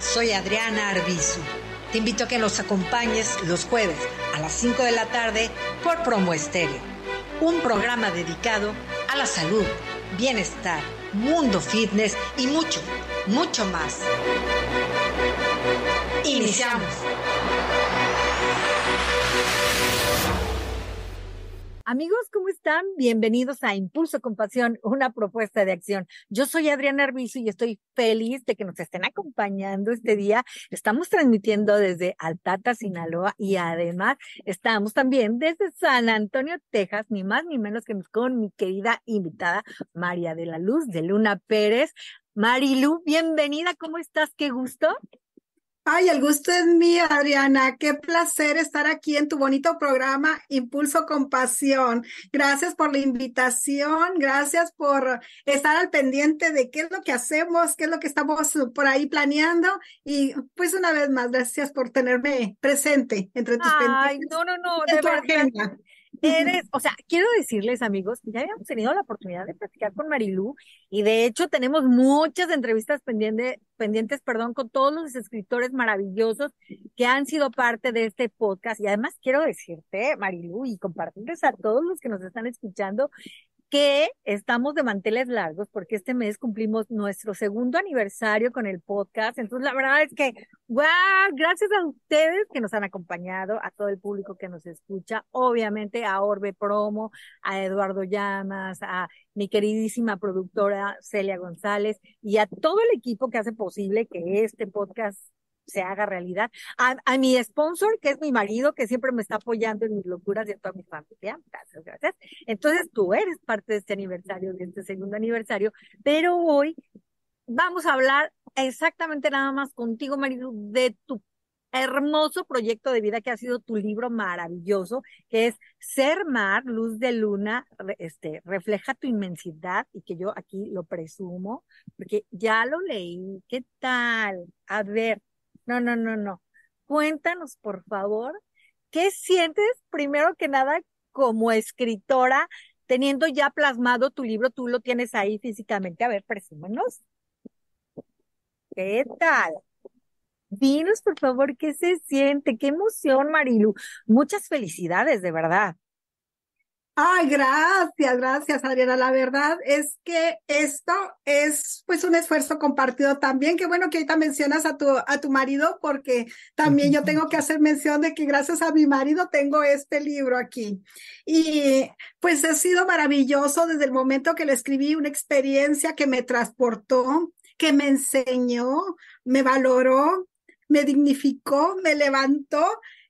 Soy Adriana Arbizu. Te invito a que nos acompañes los jueves a las 5 de la tarde por Promo Estéreo, un programa dedicado a la salud, bienestar, mundo fitness y mucho, mucho más. Iniciamos. Amigos, ¿cómo están? Bienvenidos a Impulso Compasión, una propuesta de acción. Yo soy Adriana Arbizu y estoy feliz de que nos estén acompañando este día. Estamos transmitiendo desde Altata, Sinaloa y además estamos también desde San Antonio, Texas, ni más ni menos que con mi querida invitada María de la Luz de Luna Pérez. Marilu, bienvenida, ¿cómo estás? Qué gusto. Ay, el gusto es mío, Adriana. Qué placer estar aquí en tu bonito programa Impulso con Pasión. Gracias por la invitación, gracias por estar al pendiente de qué es lo que hacemos, qué es lo que estamos por ahí planeando. Y pues una vez más, gracias por tenerme presente entre tus Ay, No, no, no, de verdad o sea, quiero decirles amigos, ya habíamos tenido la oportunidad de platicar con Marilú y de hecho tenemos muchas entrevistas pendiente, pendientes, perdón, con todos los escritores maravillosos que han sido parte de este podcast. Y además quiero decirte, Marilú, y compartirles a todos los que nos están escuchando, que estamos de manteles largos porque este mes cumplimos nuestro segundo aniversario con el podcast. Entonces, la verdad es que, wow, gracias a ustedes que nos han acompañado, a todo el público que nos escucha, obviamente a Orbe Promo, a Eduardo Llamas, a mi queridísima productora Celia González y a todo el equipo que hace posible que este podcast se haga realidad. A, mi sponsor, que es mi marido, que siempre me está apoyando en mis locuras y a toda mi familia. Gracias, gracias. Entonces tú eres parte de este aniversario, de este segundo aniversario, pero hoy vamos a hablar exactamente nada más contigo, marido, de tu hermoso proyecto de vida que ha sido tu libro maravilloso, que es Ser Mar, Luz de Luna, este, refleja tu inmensidad y que yo aquí lo presumo, porque ya lo leí. ¿Qué tal? A ver, no, no, no, no. Cuéntanos, por favor, ¿qué sientes primero que nada como escritora, teniendo ya plasmado tu libro? Tú lo tienes ahí físicamente. A ver, presúmenos. ¿Qué tal? Dinos, por favor, qué se siente, qué emoción, Marilu. Muchas felicidades, de verdad. Ay, gracias, gracias, Adriana. La verdad es que esto es pues un esfuerzo compartido también. Qué bueno que ahorita mencionas a tu, a tu marido, porque también yo tengo que hacer mención de que gracias a mi marido tengo este libro aquí. Y pues ha sido maravilloso desde el momento que lo escribí, una experiencia que me transportó, que me enseñó, me valoró, me dignificó, me levantó,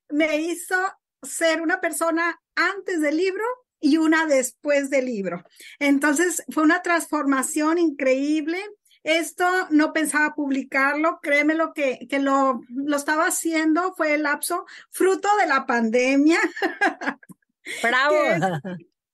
me hizo ser una persona antes del libro y una después del libro. Entonces, fue una transformación increíble. Esto no pensaba publicarlo, créeme lo que, que lo, lo estaba haciendo, fue el lapso fruto de la pandemia. Bravo.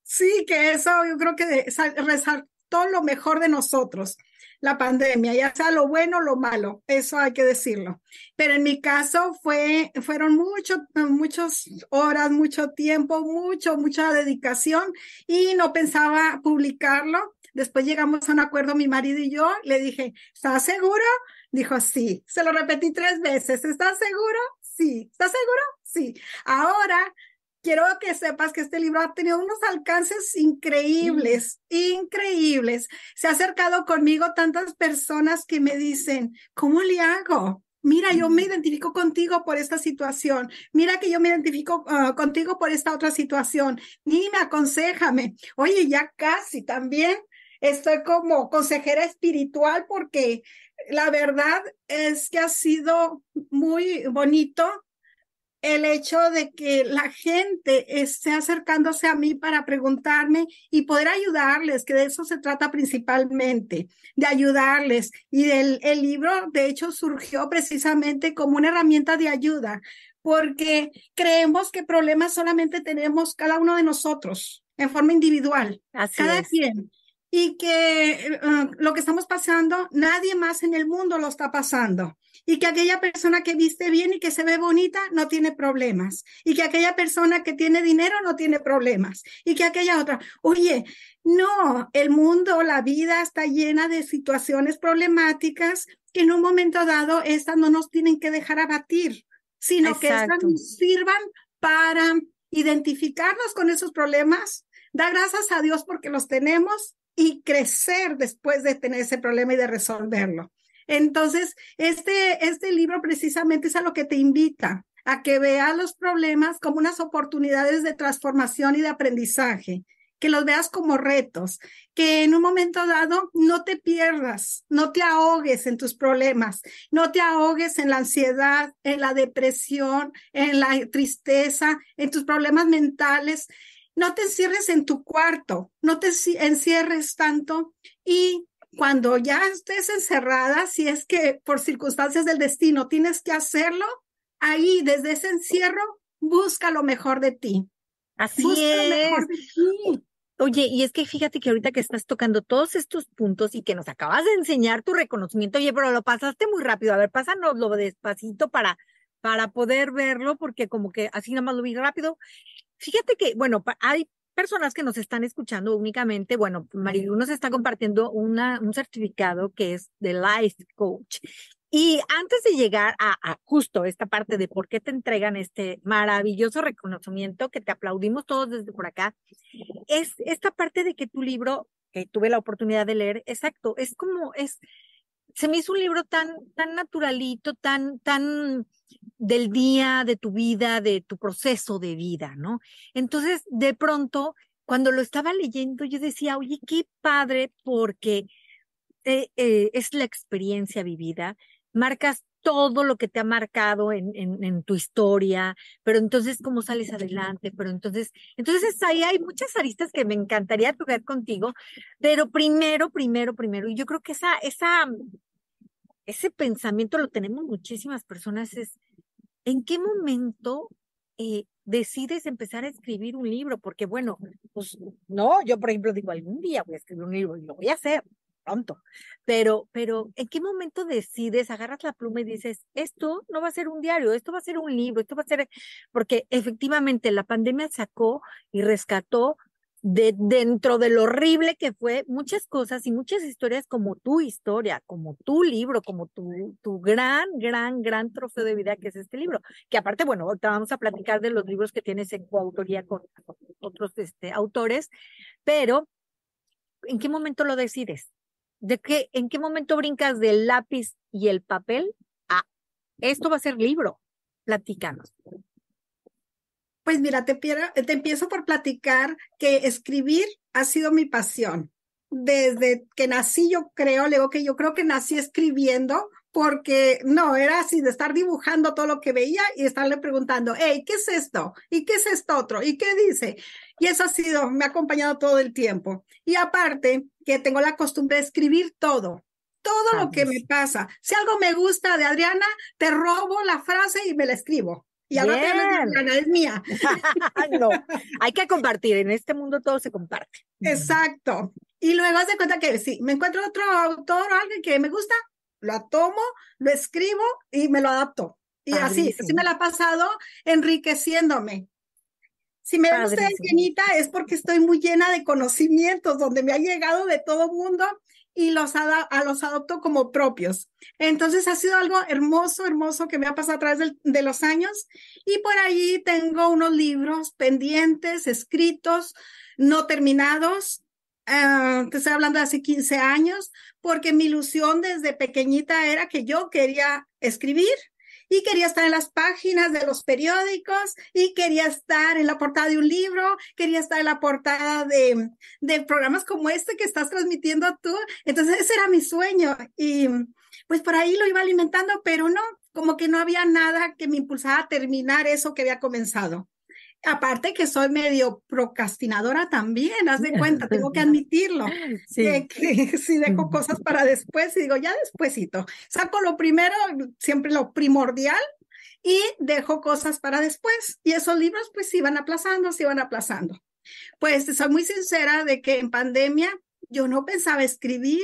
sí, que eso yo creo que resaltó todo lo mejor de nosotros la pandemia, ya sea lo bueno o lo malo, eso hay que decirlo. Pero en mi caso fue, fueron mucho, muchas horas, mucho tiempo, mucho, mucha dedicación y no pensaba publicarlo. Después llegamos a un acuerdo mi marido y yo, le dije, ¿estás seguro? Dijo, sí. Se lo repetí tres veces, ¿estás seguro? Sí. ¿Estás seguro? Sí. Ahora quiero que sepas que este libro ha tenido unos alcances increíbles, increíbles. Se ha acercado conmigo tantas personas que me dicen, ¿cómo le hago? Mira, yo me identifico contigo por esta situación. Mira que yo me identifico ah, contigo por esta otra situación. Dime, aconsejame. Oye, ya casi también estoy como consejera espiritual porque la verdad es que ha sido muy bonito el hecho de que la gente esté acercándose a mí para preguntarme y poder ayudarles, que de eso se trata principalmente, de ayudarles. Y del libro, de hecho, surgió precisamente como una herramienta de ayuda, porque creemos que problemas solamente tenemos cada uno de nosotros en forma individual, Así cada quien y que eh, ah, lo que estamos pasando, nadie más en el mundo lo está pasando. Y que aquella persona que viste bien y que se ve bonita no tiene problemas. Y que aquella persona que tiene dinero no tiene problemas. Y que aquella otra, oye, no, el mundo, la vida está llena de situaciones problemáticas que en un momento dado estas no nos tienen que dejar abatir, sino que estas nos sirvan para identificarnos con esos problemas, da gracias a Dios porque los tenemos y crecer después de tener ese problema y de resolverlo. Entonces, este, este libro precisamente es a lo que te invita, a que veas los problemas como unas oportunidades de transformación y de aprendizaje, que los veas como retos, que en un momento dado no te pierdas, no te ahogues en tus problemas, no te ahogues en la ansiedad, en la depresión, en la tristeza, en tus problemas mentales, no te encierres en tu cuarto, no te encierres tanto y cuando ya estés encerrada, si es que por circunstancias del destino tienes que hacerlo, ahí desde ese encierro busca lo mejor de ti. Así busca es. mejor Oye, y es que fíjate que ahorita que estás tocando todos estos puntos y que nos acabas de enseñar tu reconocimiento, oye, pero lo pasaste muy rápido. A ver, lo despacito para, para poder verlo, porque como que así nada más lo vi rápido. Fíjate que, bueno, hay personas que nos están escuchando únicamente, bueno, Marilu nos está compartiendo una, un certificado que es de Life Coach. Y antes de llegar a, a, justo esta parte de por qué te entregan este maravilloso reconocimiento que te aplaudimos todos desde por acá, es esta parte de que tu libro, que tuve la oportunidad de leer, exacto, es como, es, se me hizo un libro tan, tan naturalito, tan, tan del día, de tu vida, de tu proceso de vida, ¿no? Entonces, de pronto, cuando lo estaba leyendo, yo decía, oye, qué padre, porque eh, eh, es la experiencia vivida, marcas todo lo que te ha marcado en, en, tu historia, pero entonces cómo sales adelante, pero entonces, entonces ahí hay muchas aristas que me encantaría tocar contigo, pero primero, primero, primero, y yo creo que esa, esa ese pensamiento lo tenemos muchísimas personas, es en qué momento eh, decides empezar a escribir un libro, porque bueno, pues no, yo por ejemplo digo, algún día voy a escribir un libro y lo voy a hacer pronto, pero, pero ¿en qué momento decides, agarras la pluma y dices, esto no va a ser un diario, esto va a ser un libro, esto va a ser, porque efectivamente la pandemia sacó y rescató de dentro de lo horrible que fue muchas cosas y muchas historias como tu historia, como tu libro, como tu, tu gran, gran, gran trofeo de vida que es este libro. Que aparte, bueno, ahorita vamos a platicar de los libros que tienes en coautoría con otros este, autores, pero ¿en qué momento lo decides? ¿De qué, ¿En qué momento brincas del lápiz y el papel a esto va a ser libro? Platícanos. Pues mira, te, empiezo por platicar que escribir ha sido mi pasión. Desde que nací, yo creo, le que yo creo que nací escribiendo porque no, era así de estar dibujando todo lo que veía y estarle preguntando, hey, ¿qué es esto? ¿Y qué es esto otro? ¿Y qué dice? Y eso ha sido, me ha acompañado todo el tiempo. Y aparte, que tengo la costumbre de escribir todo, todo lo ah, que me pues. pasa. Si algo me gusta de Adriana, te robo la frase y me la escribo. Y ahora es mía. no, hay que compartir. En este mundo todo se comparte. Exacto. Y luego hace cuenta que si me encuentro otro autor o alguien que me gusta, lo tomo, lo escribo y me lo adapto. Y así, así me la ha pasado enriqueciéndome. Si me gusta es porque estoy muy llena de conocimientos, donde me ha llegado de todo mundo y los, a los adopto como propios. Entonces ha sido algo hermoso, hermoso que me ha pasado a través de los años y por allí tengo unos libros pendientes, escritos, no terminados. que ah, te estoy hablando de hace 15 años, porque mi ilusión desde pequeñita era que yo quería escribir y quería estar en las páginas de los periódicos y quería estar en la portada de un libro, quería estar en la portada de, programas como este que estás transmitiendo tú. Entonces ese era mi sueño y pues por ahí lo iba alimentando, pero no, como que no había nada que me impulsara a terminar eso que había comenzado aparte que soy medio procrastinadora también, haz de cuenta, tengo que admitirlo, sí. si dejo cosas para después y digo, ya despuesito, saco lo primero, siempre lo primordial y dejo cosas para después. Y esos libros pues se iban aplazando, se iban aplazando. Pues soy muy sincera de que en pandemia yo no pensaba escribir,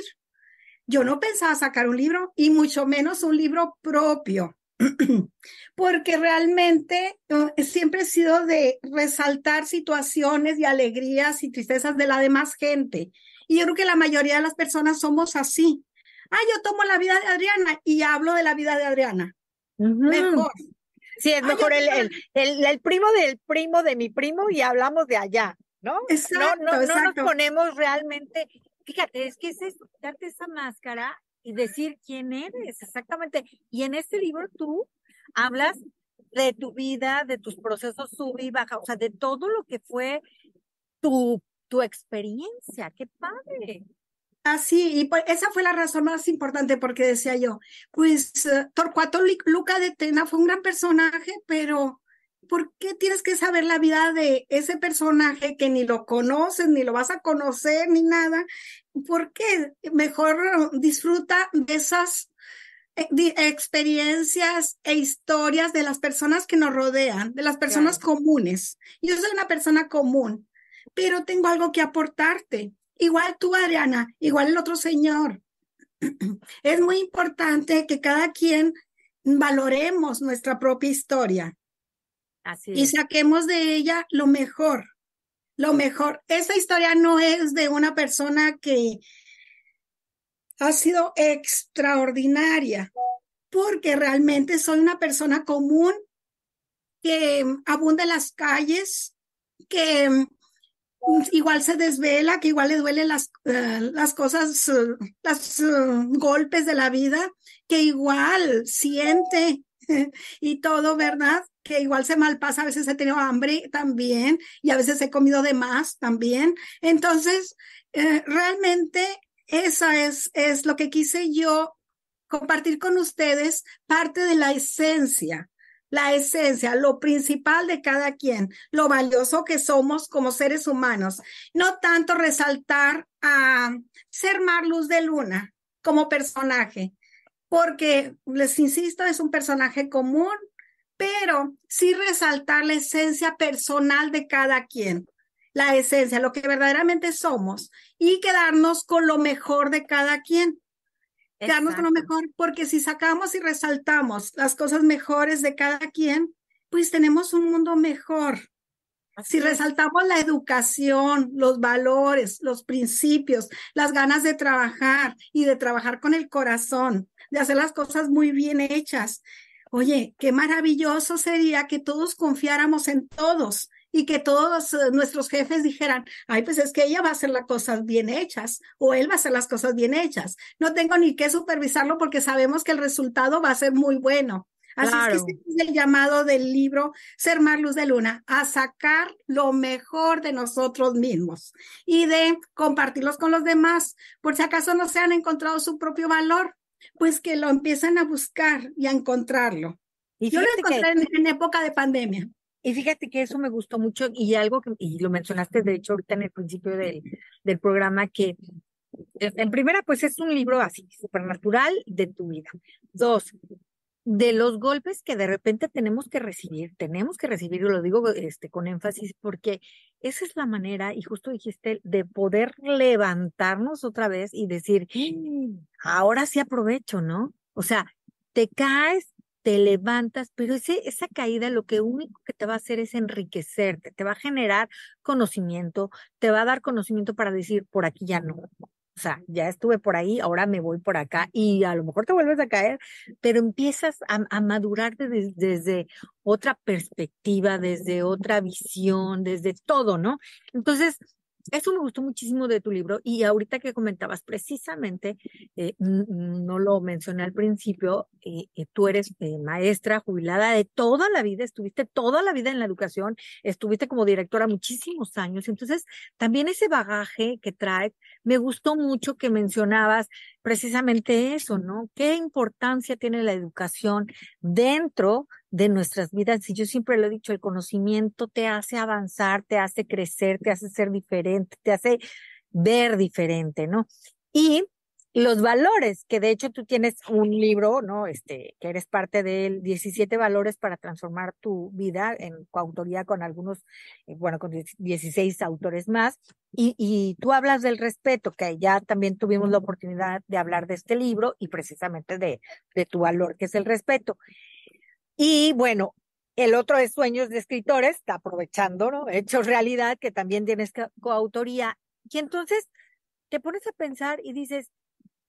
yo no pensaba sacar un libro y mucho menos un libro propio. porque realmente siempre he sido de resaltar situaciones y alegrías y tristezas de la demás gente. Y yo creo que la mayoría de las personas somos así. Ah, yo tomo la vida de Adriana y hablo de la vida de Adriana. Mejor. Sí, es ah, mejor el, el, el, primo del primo de mi primo y hablamos de allá, ¿no? no, no nos ponemos realmente, fíjate, es que es darte esa máscara y decir quién eres exactamente. Y en este libro tú hablas de tu vida, de tus procesos sub y baja, o sea, de todo lo que fue tu, tu experiencia. ¡Qué padre! Así, ah, y pues, esa fue la razón más importante porque decía yo, pues eh, Torcuato Luca de Tena fue un gran personaje, pero ¿por qué tienes que saber la vida de ese personaje que ni lo conoces, ni lo vas a conocer, ni nada? ¿Por qué? Mejor um, disfruta de esas eh, experiencias e historias de las personas que nos rodean, de las personas comunes. Yo soy una persona común, pero tengo algo que aportarte. Igual tú, Adriana, igual el otro señor. Es muy importante que cada quien valoremos nuestra propia historia y saquemos de ella lo mejor, lo mejor. Esa historia no es de una persona que ha sido extraordinaria, porque realmente soy una persona común que abunda en las calles, que mm, igual se desvela, que igual le duelen las, eh, las cosas, eh, los eh, golpes de la vida, que igual siente y todo, ¿verdad? Que igual se malpasa, a veces he tenido hambre también y a veces he comido de más también. Entonces, eh, realmente esa es, es lo que quise yo compartir con ustedes parte de la esencia, la esencia, lo principal de cada quien, lo valioso que somos como seres humanos. No tanto resaltar a ser Mar Luz de Luna como personaje, porque, les insisto, es un personaje común, pero sí resaltar la esencia personal de cada quien, la esencia, lo que verdaderamente somos, y quedarnos con lo mejor de cada quien. Quedarnos con lo mejor, porque si sacamos y resaltamos las cosas mejores de cada quien, pues tenemos un mundo mejor. si resaltamos la educación, los valores, los principios, las ganas de trabajar y de trabajar con el corazón, de hacer las cosas muy bien hechas. Oye, qué maravilloso sería que todos confiáramos en todos y que todos eh, nuestros jefes dijeran, ay, pues es que ella va a hacer las cosas bien hechas o él va a hacer las cosas bien hechas. No tengo ni que supervisarlo porque sabemos que el resultado va a ser muy bueno. Así es que este es el llamado del libro Ser Mar, Luz de Luna, a sacar lo mejor de nosotros mismos y de compartirlos con los demás, por si acaso no se han encontrado su propio valor pues que lo empiezan a buscar y a encontrarlo. Yo lo encontré en, época de pandemia. Y fíjate que eso me gustó mucho y algo que, y lo mencionaste de hecho ahorita en el principio del, del programa, que eh, en primera, pues es un libro así, supernatural de tu vida. Dos, de los golpes que de repente tenemos que recibir, tenemos que recibir, y lo digo este, con énfasis, porque esa es la manera, y justo dijiste, de poder levantarnos otra vez y decir, ahora sí aprovecho, ¿no? O sea, te caes, te levantas, pero ese, esa caída lo que único que te va a hacer es enriquecerte, te va a generar conocimiento, te va a dar conocimiento para decir, por aquí ya no, o sea, ya estuve por ahí, ahora me voy por acá y a lo mejor te vuelves a caer, pero empiezas a, a madurar desde otra perspectiva, desde otra visión, desde todo, ¿no? Entonces, eso me gustó muchísimo de tu libro y ahorita que comentabas precisamente, eh, no lo mencioné al principio, eh, eh, tú eres maestra jubilada de toda la vida, estuviste toda la vida en la educación, estuviste como directora muchísimos años, entonces también ese bagaje que traes, me gustó mucho que mencionabas precisamente eso, ¿no? ¿Qué importancia tiene la educación dentro de nuestras vidas? Y yo siempre lo he dicho, el conocimiento te hace avanzar, te hace crecer, te hace ser diferente, te hace ver diferente, ¿no? Y los valores, que de hecho tú tienes un libro, ¿no? Este, que eres parte del 17 valores para transformar tu vida en coautoría con algunos, eh, bueno, con 16 autores más. Y, y tú hablas del respeto, que ya también tuvimos la oportunidad de hablar de este libro y precisamente de, de tu valor, que es el respeto. Y bueno, el otro es Sueños de Escritores, está aprovechando, ¿no? Hechos realidad, que también tienes coautoría. Y entonces te pones a pensar y dices,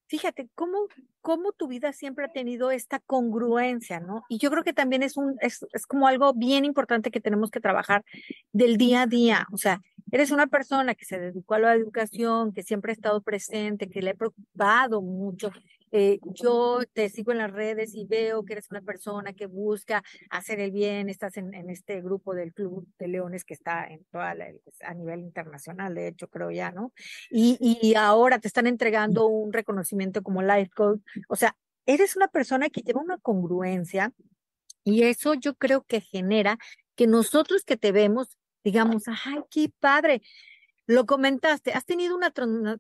Fíjate, ¿cómo cómo tu vida siempre ha tenido esta congruencia, ¿no? Y yo creo que también es, un, es, es como algo bien importante que tenemos que trabajar del día a día. O sea, eres una persona que se dedicó a la educación, que siempre ha estado presente, que le ha preocupado mucho eh, yo te sigo en las redes y veo que eres una persona que busca hacer el bien, estás en, en este grupo del Club de Leones que está en toda a nivel internacional, de hecho, creo ya, ¿no? Y, y, ahora te están entregando un reconocimiento como Life Coach o sea, eres una persona que lleva una congruencia y eso yo creo que genera que nosotros que te vemos digamos, ay, qué padre. Lo comentaste, has tenido una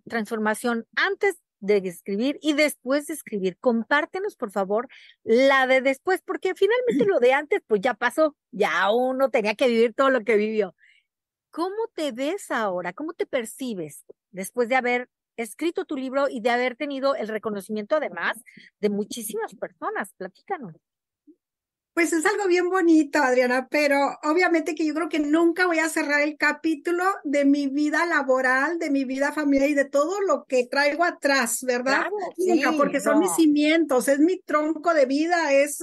transformación antes de escribir y después de escribir. Compártenos, por favor, la de después, porque finalmente lo de antes, pues ya pasó, ya uno tenía que vivir todo lo que vivió. ¿Cómo te ves ahora? ¿Cómo te percibes después de haber escrito tu libro y de haber tenido el reconocimiento además de muchísimas personas. Platícanos. Pues es algo bien bonito, Adriana, pero obviamente que yo creo que nunca voy a cerrar el capítulo de mi vida laboral, de mi vida familiar y de todo lo que traigo atrás, ¿verdad? Nunca, porque son mis cimientos, es mi tronco de vida, es,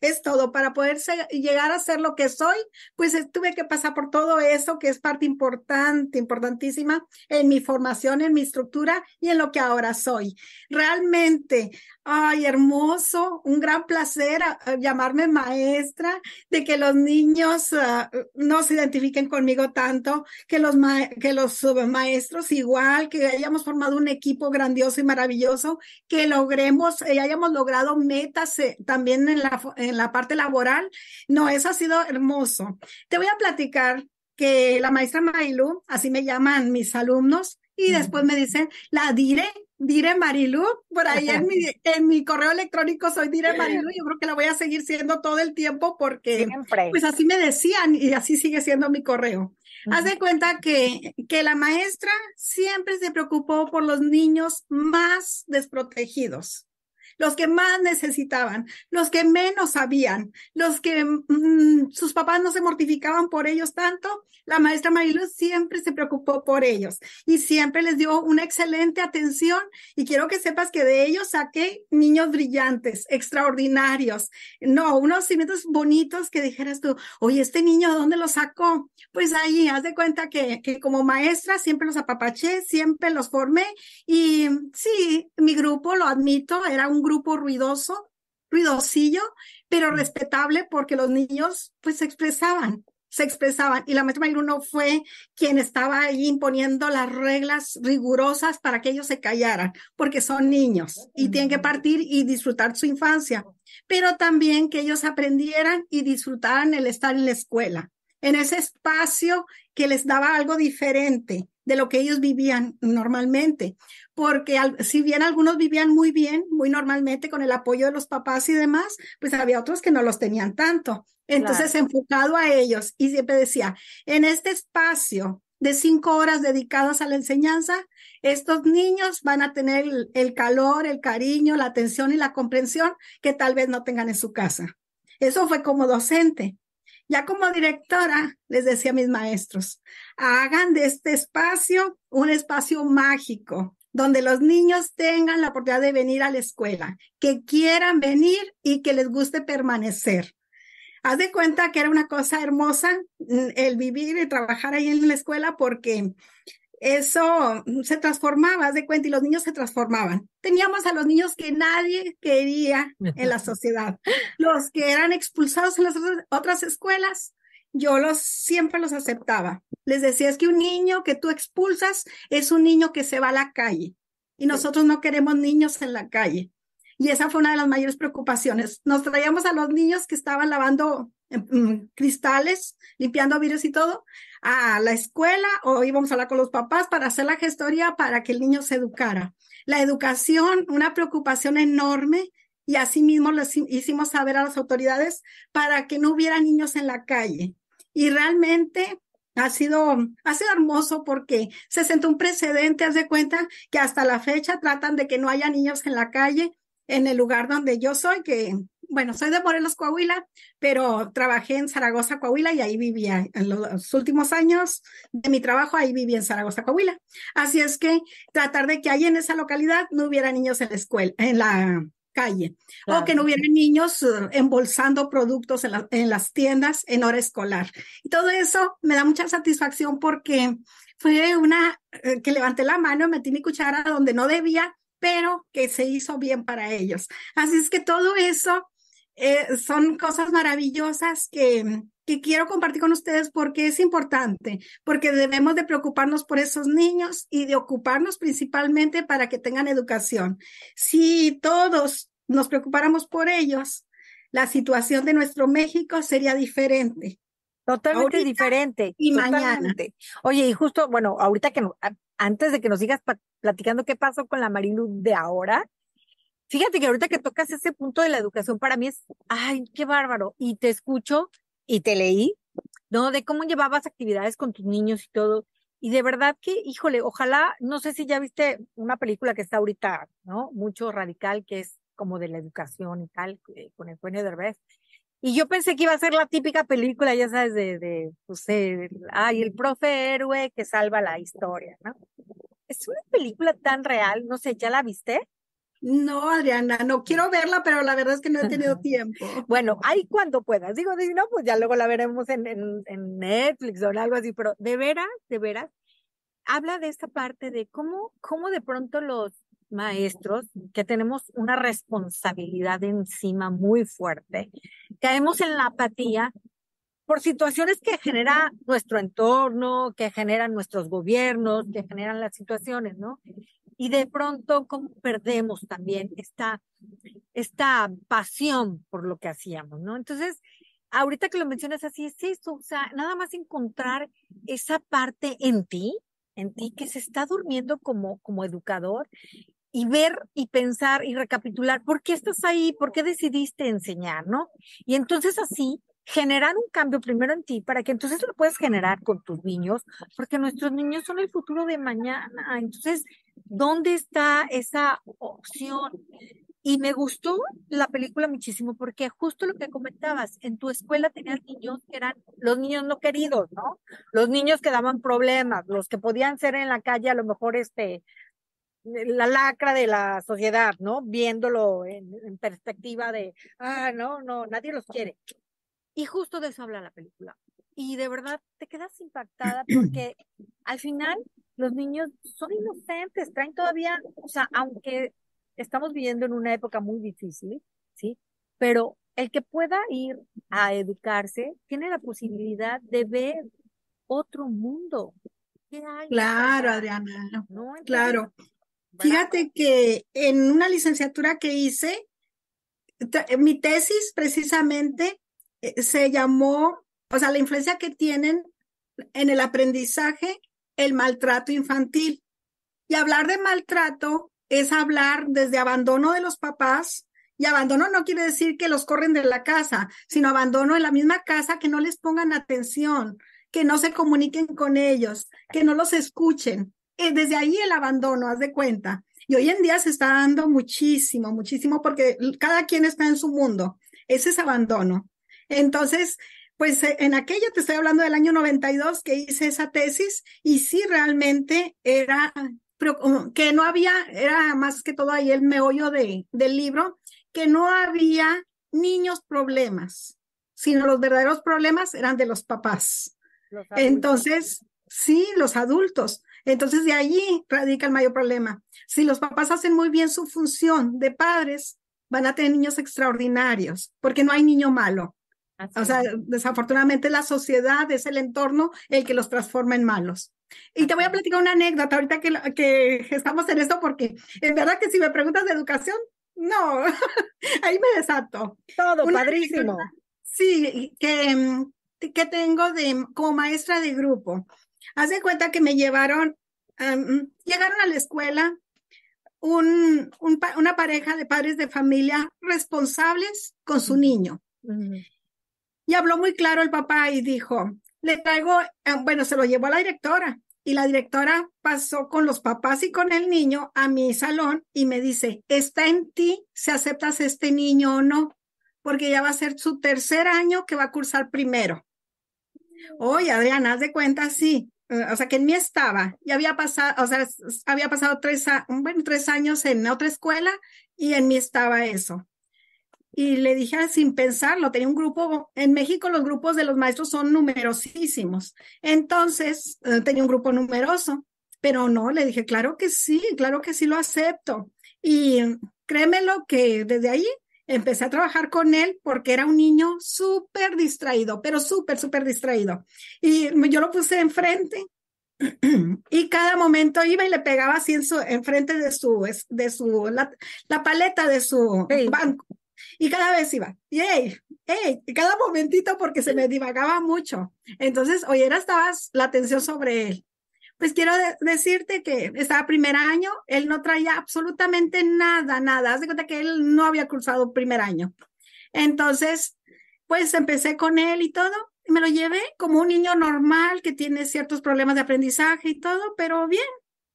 es todo. Para poder llegar a ser lo que soy, pues tuve que pasar por todo eso que es parte importante, importantísima en mi formación, en mi estructura y en lo que ahora soy. Realmente, Ay, hermoso, un gran placer ah, ah, llamarme maestra, de que los niños ah, no se identifiquen conmigo tanto, que los, que los maestros igual, que hayamos formado un equipo grandioso y maravilloso, que logremos, eh, hayamos logrado metas eh, también en la, en la parte laboral. No, eso ha sido hermoso. Te voy a platicar que la maestra Mailú, así me llaman mis alumnos, y después me dicen, la diré, diré Marilu, por ahí en mi, correo electrónico soy diré Marilu, yo creo que la voy a seguir siendo todo el tiempo porque pues así me decían y así sigue siendo mi correo. Haz de cuenta que, que la maestra siempre se preocupó por los niños más desprotegidos los que más necesitaban, los que menos sabían, los que mm, sus papás no se mortificaban por ellos tanto, la maestra Mariluz siempre se preocupó por ellos y siempre les dio una excelente atención y quiero que sepas que de ellos saqué niños brillantes, extraordinarios, no, unos cimientos bonitos que dijeras tú, oye, este niño, ¿dónde lo sacó? Pues ahí, haz de cuenta que, que como maestra siempre los apapaché, siempre los formé y sí, mi grupo, lo admito, era un grupo grupo ruidoso, ruidosillo, pero mm. respetable porque los niños pues se expresaban, se expresaban. Y la maestra Magruno fue quien estaba ahí imponiendo las reglas rigurosas para que ellos se callaran, porque son niños y tienen que partir y disfrutar su infancia, pero también que ellos aprendieran y disfrutaran el estar en la escuela, en ese espacio que les daba algo diferente de lo que ellos vivían normalmente, porque si bien algunos vivían muy bien, muy normalmente con el apoyo de los papás y demás, pues había otros que no los tenían tanto. Entonces, enfocado a ellos, y siempre decía, en este espacio de cinco horas dedicadas a la enseñanza, estos niños van a tener el calor, el cariño, la atención y la comprensión que tal vez no tengan en su casa. Eso fue como docente. Ya como directora, les decía a mis maestros, hagan de este espacio un espacio mágico, donde los niños tengan la oportunidad de venir a la escuela, que quieran venir y que les guste permanecer. Haz de cuenta que era una cosa hermosa mm, el vivir y trabajar ahí en la escuela porque eso se transformaba, de cuenta, y los niños se transformaban. Teníamos a los niños que nadie quería en la sociedad, los que eran expulsados en las otras escuelas, yo los siempre los aceptaba. Les decía, es que un niño que tú expulsas es un niño que se va a la calle y nosotros no queremos niños en la calle. Y esa fue una de las mayores preocupaciones. Nos traíamos a los niños que estaban lavando em, mm, cristales, limpiando virus y todo, a la escuela o íbamos a hablar con los papás para hacer la gestoría para que el niño se educara. La educación, una preocupación enorme y así mismo les hicimos saber a las autoridades para que no hubiera niños en la calle. Y realmente ha sido, ha sido hermoso porque se sentó un precedente, haz de cuenta que hasta la fecha tratan de que no haya niños en la calle en el lugar donde yo soy, que, bueno, soy de Morelos, Coahuila, pero trabajé en Zaragoza, Coahuila y ahí vivía. En los últimos años de mi trabajo ahí viví en Zaragoza, Coahuila. Así es que tratar de que ahí en esa localidad no hubiera niños en la escuela, en la calle, o que no hubiera niños eh, embolsando productos en, las tiendas en hora escolar. Y todo eso me da mucha satisfacción porque fue una eh, que levanté la mano, metí mi cuchara donde no debía pero que se hizo bien para ellos. Así es que todo eso eh, son cosas maravillosas que, que quiero compartir con ustedes porque es importante, porque debemos de preocuparnos por esos niños y de ocuparnos principalmente para que tengan educación. Si todos nos preocupáramos por ellos, la situación de nuestro México sería diferente. Totalmente diferente. Y mañana. Oye, y justo, bueno, ahorita que antes de que nos sigas platicando qué pasó con la Marilu de ahora, fíjate que ahorita que tocas ese punto de la educación, para mí es, ay, qué bárbaro. Y te escucho y te leí, ¿no? De cómo llevabas actividades con tus niños y todo. Y de verdad que, híjole, ojalá, no sé si ya viste una película que está ahorita, ¿no? Mucho radical, que es como de la educación y tal, eh, con el Eugenio Derbez. Y yo pensé que iba a ser la típica película, ya sabes, de, de pues, ay, el profe héroe que salva la historia, ¿no? Es una película tan real, no sé, ¿ya la viste? No, Adriana, no quiero verla, pero la verdad es que no he tenido tiempo. bueno, ahí cuando puedas. Digo, no, pues ya luego la veremos en, Netflix o algo así, pero de veras, de veras, habla de esta parte de cómo, cómo de pronto los, maestros que tenemos una responsabilidad encima muy fuerte. Caemos en la apatía por situaciones que genera nuestro entorno, que generan nuestros gobiernos, que generan las situaciones, ¿no? Y de pronto como perdemos también esta, esta pasión por lo que hacíamos, ¿no? Entonces, ahorita que lo mencionas así, es eso, o sea, nada más encontrar esa parte en ti, en ti que se está durmiendo como, como educador y ver y pensar y recapitular por qué estás ahí, por qué decidiste enseñar, ¿no? Y entonces así generar un cambio primero en ti para que entonces lo puedas generar con tus niños, porque nuestros niños son el futuro de mañana. Entonces, ¿dónde está esa opción? Y me gustó la película muchísimo porque justo lo que comentabas, en tu escuela tenías niños que eran los niños no queridos, ¿no? Los niños que daban problemas, los que podían ser en la calle a lo mejor este eh, la lacra de la sociedad, ¿no? Viéndolo en, perspectiva de, ah, no, no, nadie los quiere. Y justo de eso habla la película. Y de verdad te quedas impactada porque al final los niños son inocentes, traen todavía, o sea, aunque estamos viviendo en una época muy difícil, ¿sí? Pero el que pueda ir a educarse tiene la posibilidad de ver otro mundo. claro, Adriana. claro. Fíjate que en una licenciatura que hice, eh, mi tesis precisamente eh, se llamó, o sea, la influencia que tienen en el aprendizaje el maltrato infantil. Y hablar de maltrato es hablar desde abandono de los papás, y abandono no quiere decir que los corren de la casa, sino abandono en la misma casa, que no les pongan atención, que no se comuniquen con ellos, que no los escuchen. Eh, desde ahí el abandono, haz de cuenta. Y hoy en día se está dando muchísimo, muchísimo, porque cada quien está en su mundo. Ese es abandono. Entonces, pues eh, en aquello te estoy hablando del año 92 que hice esa tesis y sí realmente era que no había, era más que todo ahí el meollo de, del libro, que no había niños problemas, sino los verdaderos problemas eran de los papás. Entonces, sí, los adultos. Entonces, de allí radica el mayor problema. Si los papás hacen muy bien su función de padres, van a tener niños extraordinarios, porque no hay niño malo. o sea, desafortunadamente la sociedad es el entorno el que los transforma en malos. Y te voy a platicar una anécdota ahorita que, que estamos en esto, porque es verdad que si me preguntas de educación, no, ahí me desato. Todo, padrísimo. sí, que, que tengo de, como maestra de grupo. Haz de cuenta que me llevaron, llegaron a la escuela un, una pareja de padres de familia responsables con su niño. Y habló muy claro el papá y dijo, le traigo, eh, bueno, se lo llevó a la directora y la directora pasó con los papás y con el niño a mi salón y me dice, está en ti si aceptas este niño o no, porque ya va a ser su tercer año que va a cursar primero. Oye, Adriana, haz de cuenta, sí o sea, que en mí estaba y había pasado, o sea, había pasado tres, tres años en otra escuela y en mí estaba eso. Y le dije ah, sin pensarlo, tenía un grupo, en México los grupos de los maestros son numerosísimos, entonces eh, tenía un grupo numeroso, pero no, le dije, claro que sí, claro que sí lo acepto. Y créeme lo que desde ahí Empecé a trabajar con él porque era un niño súper distraído, pero súper, súper distraído. Y yo lo puse enfrente y cada momento iba y le pegaba así en su, enfrente de su, de su, la, paleta de su banco. Y cada vez iba, y ¡Ey! Cada momentito porque se me divagaba mucho. Entonces, hoy era, estabas la atención sobre él. Pues quiero decirte que estaba primer año, él no traía absolutamente nada, nada. Haz de cuenta que él no había cruzado primer año. Entonces, pues empecé con él y todo. me lo llevé como un niño normal que tiene ciertos problemas de aprendizaje y todo, pero bien,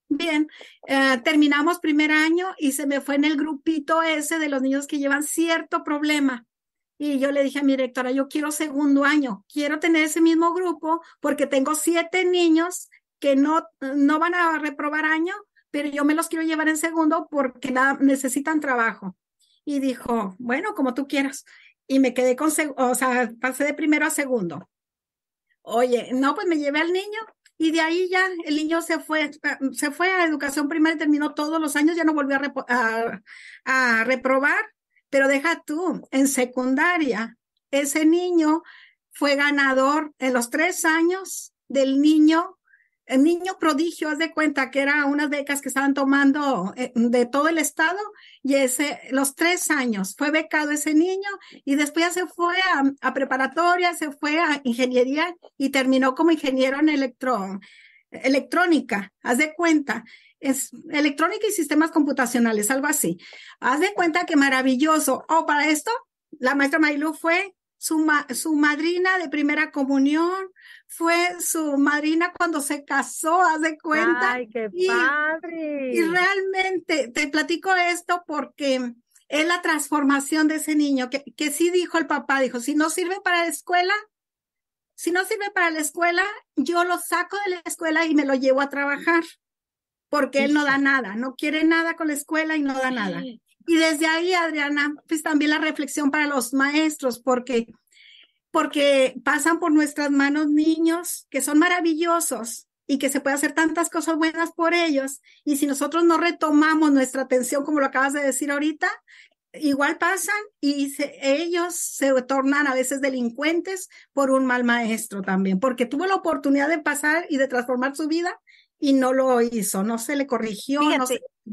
bien. Eh, terminamos primer año y se me fue en el grupito ese de los niños que llevan cierto problema. Y yo le dije a mi directora, yo quiero segundo año, quiero tener ese mismo grupo porque tengo siete niños que no, no van a reprobar año, pero yo me los quiero llevar en segundo porque necesitan trabajo. Y dijo, bueno, como tú quieras. Y me quedé con, o sea, pasé de primero a segundo. Oye, no, pues me llevé al niño y de ahí ya el niño se fue, se fue a educación primaria, terminó todos los años, ya no volvió a, a reprobar, pero deja tú, en secundaria, ese niño fue ganador en los tres años del niño el niño prodigio, haz de cuenta que era unas becas que estaban tomando eh, de todo el estado y ese, los tres años fue becado ese niño y después se fue a, preparatoria, se fue a ingeniería y terminó como ingeniero en electrónica, haz de cuenta. Es electrónica y sistemas computacionales, algo así. Haz de cuenta que maravilloso. Oh, para esto, la maestra Maylu fue su, madrina de primera comunión, fue su madrina cuando se casó, haz de cuenta. ¡Ay, qué padre! Y, realmente te platico esto porque es la transformación de ese niño, que, que sí dijo el papá, dijo, si no sirve para la escuela, si no sirve para la escuela, yo lo saco de la escuela y me lo llevo a trabajar, porque él no da nada, no quiere nada con la escuela y no da nada. Y desde ahí, Adriana, pues también la reflexión para los maestros, porque, porque pasan por nuestras manos niños que son maravillosos y que se puede hacer tantas cosas buenas por ellos. Y si nosotros no retomamos nuestra atención, como lo acabas de decir ahorita, igual pasan y ellos se tornan a veces delincuentes por un mal maestro también, porque tuvo la oportunidad de pasar y de transformar su vida y no lo hizo, no se le corrigió. no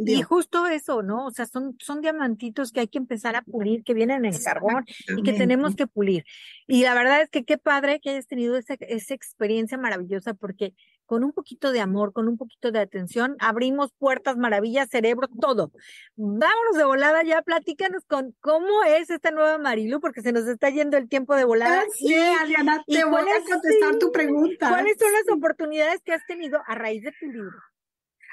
y justo eso, ¿no? O sea, son, son diamantitos que hay que empezar a pulir, que vienen en el carbón y que tenemos que pulir. Y la verdad es que qué padre que hayas tenido esa, esa experiencia maravillosa, porque con un poquito de amor, con un poquito de atención, abrimos puertas, maravillas, cerebro, todo. Vámonos de volada ya, platícanos con cómo es esta nueva Marilu, porque se nos está yendo el tiempo de volada. Ah, sí, Adriana, te voy a contestar tu pregunta. ¿Cuáles son las oportunidades que has tenido a raíz de tu libro?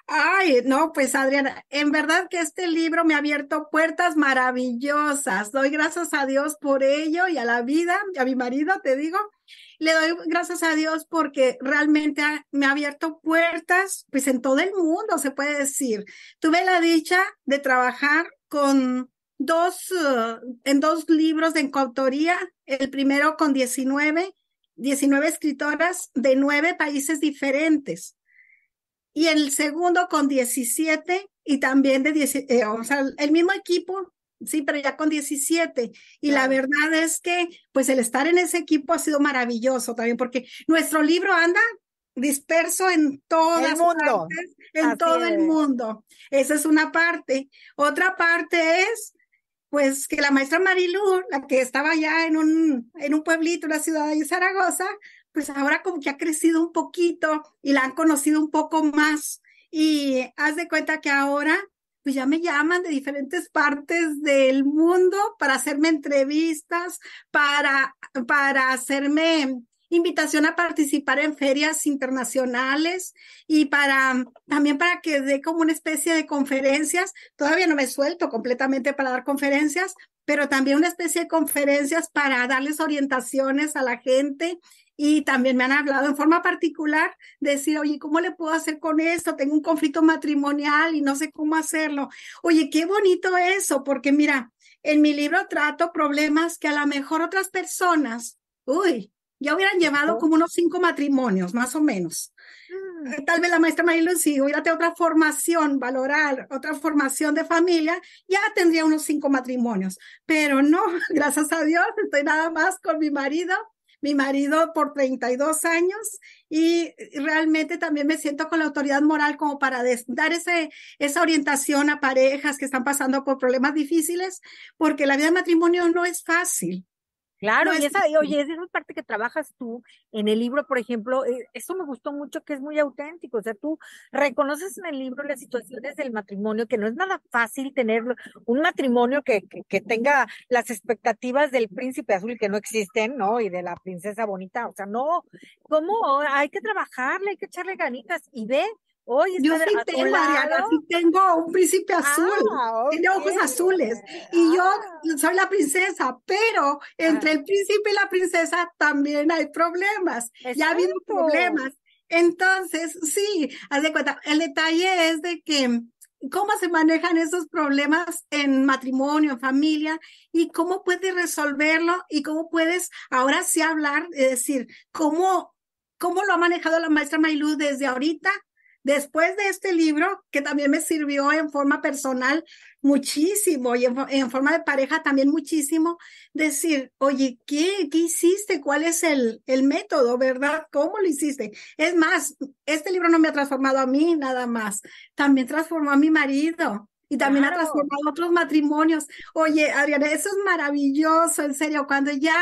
Ay, no, pues Adriana, en verdad que este libro me ha abierto puertas maravillosas. Doy gracias a Dios por ello y a la vida, a mi marido, te digo le doy gracias a Dios porque realmente me ha abierto puertas, pues en todo el mundo se puede decir. Tuve la dicha de trabajar con dos, eh, en dos libros de coautoría, el primero con 19, 19 escritoras de nueve países diferentes. Y el segundo con 17 y también de 10, eh, el mismo equipo sí, pero ya con 17. Y la verdad es que, pues el estar en ese equipo ha sido maravilloso también, porque nuestro libro anda disperso en todo el mundo. en todo el mundo. Esa es una parte. Otra parte es, pues, que la maestra Marilu, la que estaba ya en un, en un pueblito, una ciudad de Zaragoza, pues ahora como que ha crecido un poquito y la han conocido un poco más. Y haz de cuenta que ahora pues ya me llaman de diferentes partes del mundo para hacerme entrevistas, para, para hacerme invitación a participar en ferias internacionales y para también para que dé como una especie de conferencias. Todavía no me suelto completamente para dar conferencias, pero también una especie de conferencias para darles orientaciones a la gente y también me han hablado en forma particular, decir, oye, ¿cómo le puedo hacer con esto? Tengo un conflicto matrimonial y no sé cómo hacerlo. Oye, qué bonito eso, porque mira, en mi libro trato problemas que a lo mejor otras personas, uy, ya hubieran llevado como unos cinco matrimonios, más o menos tal vez la maestra Mariluz, si hubiera tenido otra formación, valorar otra formación de familia, ya tendría unos cinco matrimonios. Pero no, gracias a Dios, estoy nada más con mi marido, mi marido por 32 años y realmente también me siento con la autoridad moral como para dar esa orientación a parejas que están pasando por problemas difíciles, porque la vida de matrimonio no es fácil. Claro, y esa, oye, es parte que trabajas tú en el libro, por ejemplo, eh, eso me gustó mucho que es muy auténtico, o sea, tú reconoces en el libro las situaciones del matrimonio, que no es nada fácil tener un matrimonio que, que, que tenga las expectativas del príncipe azul que no existen, ¿no? Y de la princesa bonita, o sea, no, ¿cómo? Hay que trabajarle, hay que echarle ganitas y ve yo sí tengo, tengo un príncipe ah, azul, tiene ojos azules y yo ah. soy la princesa, pero ah. entre el príncipe y la princesa también hay problemas, ya ha habido problemas. Entonces, sí, haz de cuenta, el detalle es de que cómo se manejan esos problemas en matrimonio, en familia, y cómo puedes resolverlo y cómo puedes ahora sí hablar, es decir, cómo, cómo lo ha manejado la maestra Mailú desde ahorita Después de este libro, que también me sirvió en forma personal muchísimo y en, forma de pareja también muchísimo, decir, oye, ¿qué, hiciste? ¿Cuál es el, método, verdad? ¿Cómo lo hiciste? Es más, este libro no me ha transformado a mí nada más, también transformó a mi marido, y también ha transformado otros matrimonios. Oye, Adriana, eso es maravilloso, en serio, cuando ya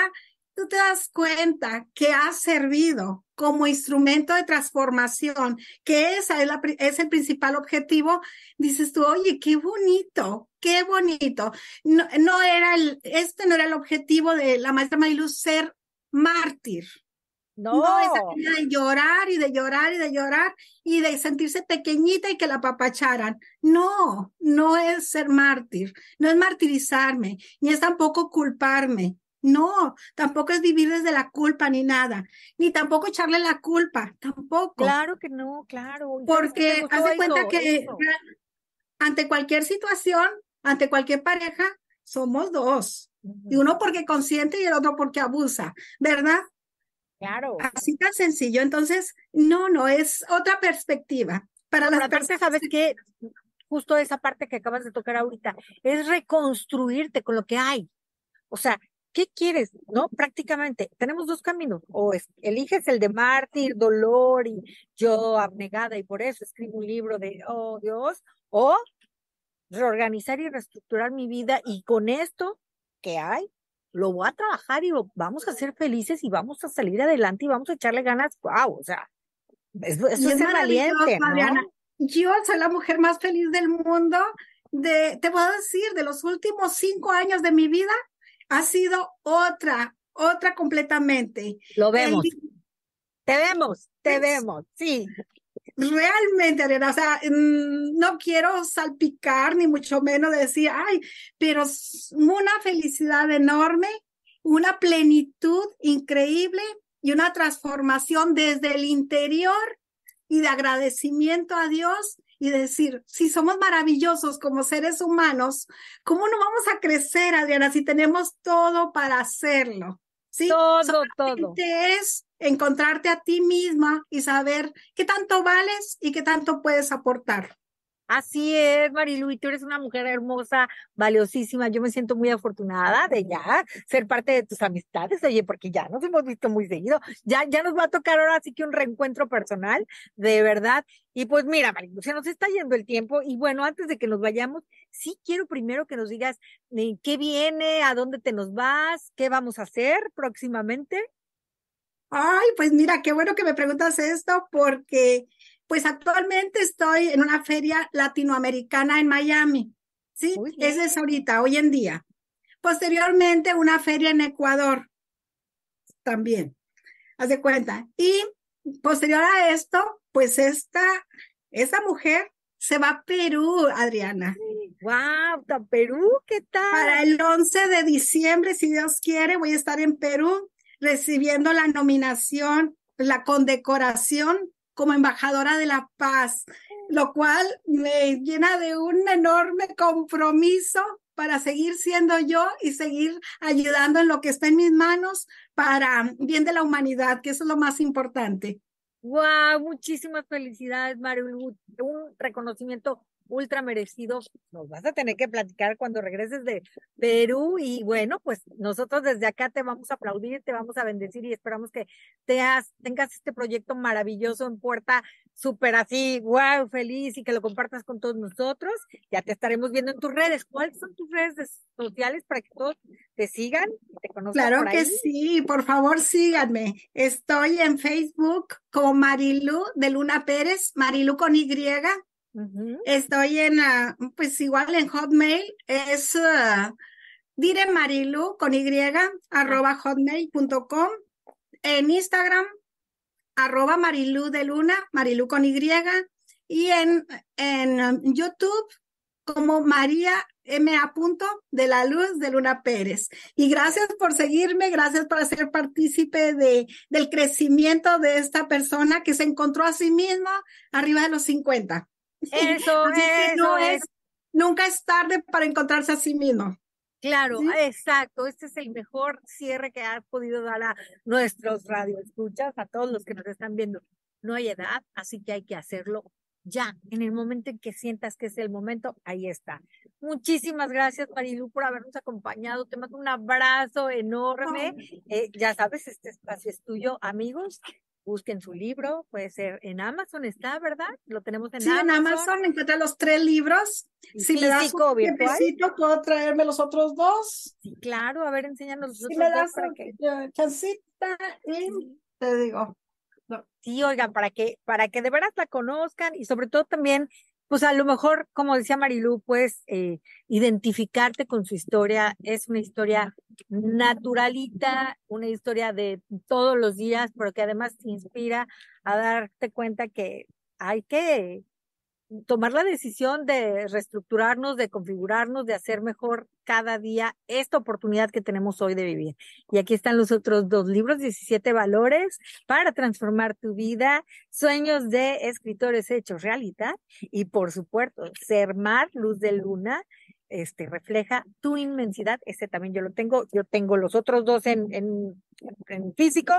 tú te das cuenta que ha servido como instrumento de transformación, que esa es, es el principal objetivo, dices tú, oye, qué bonito, qué bonito. No, era el, este no era el objetivo de la maestra Mariluz ser mártir. No. no, es de llorar y de llorar y de llorar y de sentirse pequeñita y que la papacharan. No, no es ser mártir, no es martirizarme, ni es tampoco culparme. No, tampoco es vivir desde la culpa ni nada, ni tampoco echarle la culpa, tampoco. Claro que no, claro. Porque haz cuenta que ante cualquier situación, ante cualquier pareja, somos dos. Y uno porque consiente y el otro porque abusa, ¿verdad? Claro. Así tan sencillo. Entonces, no, no, es otra perspectiva. Para la las personas, ¿sabes que Justo esa parte que acabas de tocar ahorita, es reconstruirte con lo que hay. O sea, ¿qué quieres? ¿No? Prácticamente tenemos dos caminos. O eliges el de mártir, dolor y yo abnegada y por eso escribo un libro de, oh Dios, o reorganizar y reestructurar mi vida y con esto que hay, lo voy a trabajar y lo, vamos a ser felices y vamos a salir adelante y vamos a echarle ganas. ¡Wow! O sea, es, valiente. Yo soy la mujer más feliz del mundo. te voy a decir, de los últimos cinco años de mi vida, ha sido otra, otra completamente. Lo vemos. Te vemos, te vemos, sí. Realmente, o sea, mm, no quiero salpicar ni mucho menos decir, ay, pero una felicidad enorme, una plenitud increíble y una transformación desde el interior y de agradecimiento a Dios y decir, si somos maravillosos como seres humanos, ¿cómo no vamos a crecer, Adriana, si tenemos todo para hacerlo? ¿Sí? Todo, Lo todo. Es encontrarte a ti misma y saber qué tanto vales y qué tanto puedes aportar. Así es, Marilu, y tú eres una mujer hermosa, valiosísima. Yo me siento muy afortunada de ya ser parte de tus amistades, oye, porque ya nos hemos visto muy seguido. Ya, ya nos va a tocar ahora sí que un reencuentro personal, de verdad. Y pues mira, Marilu, se nos está yendo el tiempo. Y bueno, antes de que nos vayamos, sí quiero primero que nos digas eh, qué viene, a dónde te nos vas, qué vamos a hacer próximamente. Ay, pues mira, qué bueno que me preguntas esto, porque pues actualmente estoy en una feria latinoamericana en Miami, ¿sí? Esa es ahorita, hoy en día. Posteriormente una feria en Ecuador también, haz de cuenta. Y posterior a esto, pues esta, esta mujer se va a Perú, Adriana. ¡Guau! ¿A Perú, ¿qué tal? Para el 11 de diciembre, si Dios quiere, voy a estar en Perú recibiendo la nominación, la condecoración como embajadora de la paz, lo cual me llena de un enorme compromiso para seguir siendo yo y seguir ayudando en lo que está en mis manos para bien de la humanidad, que eso es lo más importante. ¡Wow! Muchísimas felicidades, Marilu. Un reconocimiento ultra merecido. Nos vas a tener que platicar cuando regreses de Perú y bueno, pues nosotros desde acá te vamos a aplaudir, te vamos a bendecir y esperamos que te tengas este proyecto maravilloso en puerta, súper así, wow, feliz y que lo compartas con todos nosotros. Ya te estaremos viendo en tus redes. ¿Cuáles son tus redes sociales para que todos te sigan y te conozcan? Claro que sí, por favor síganme. Estoy en Facebook como Marilu de Luna Pérez, Marilu con Y Estoy en, ah, pues igual en Hotmail, es uh, ah, dire con y hotmail.com, en Instagram arroba marilu de luna, marilu con y, y en, en um, YouTube como María M de la Luz de Luna Pérez. Y gracias por seguirme, gracias por ser partícipe de, del crecimiento de esta persona que se encontró a sí misma arriba de los 50. Eso, es, Nunca es tarde para encontrarse a sí mismo. Claro, exacto. Este es el mejor cierre que has podido dar a nuestros radioescuchas, a todos los que nos están viendo. No hay edad, así que hay que hacerlo ya, en el momento en que sientas que es el momento, ahí está. Muchísimas gracias, Marilu, por habernos acompañado. Te mando un abrazo enorme. Eh, ya sabes, este espacio es tuyo, amigos busquen su libro, puede ser en Amazon está, ¿verdad? Lo tenemos en Amazon. Sí, en Amazon encuentra los tres libros. Sí, si me das un tiempecito, puedo traerme los otros dos. Sí, claro, a ver, enséñanos los otros dos chancita y te digo. Sí, oigan, para que, para que de veras la conozcan y sobre todo también pues a lo mejor, como decía Marilú, pues eh, identificarte con su historia. Es una historia naturalita, una historia de todos los días, pero que además te inspira a darte cuenta que hay que tomar la decisión de reestructurarnos, de configurarnos, de hacer mejor cada día esta oportunidad que tenemos hoy de vivir. Y aquí están los otros dos libros, 17 valores para transformar tu vida, sueños de escritores hechos realidad y por supuesto, ser mar, Luz de Luna, este, refleja tu inmensidad. Este también yo lo tengo, yo tengo los otros dos en, físico,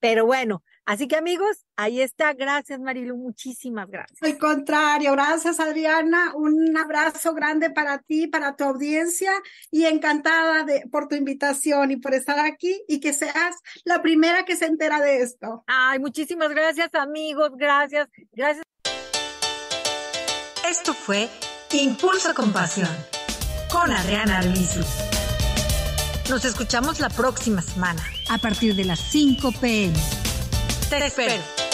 pero bueno, así que amigos, ahí está. Gracias Marilu, muchísimas gracias. Al contrario, gracias Adriana, un abrazo grande para ti, para tu audiencia y encantada de, por tu invitación y por estar aquí y que seas la primera que se entera de esto. Ay, muchísimas gracias amigos, gracias, gracias. Esto fue Impulso con Pasión con Adriana Luis. Nos escuchamos la próxima semana. A partir de las 5 pm. Te espero.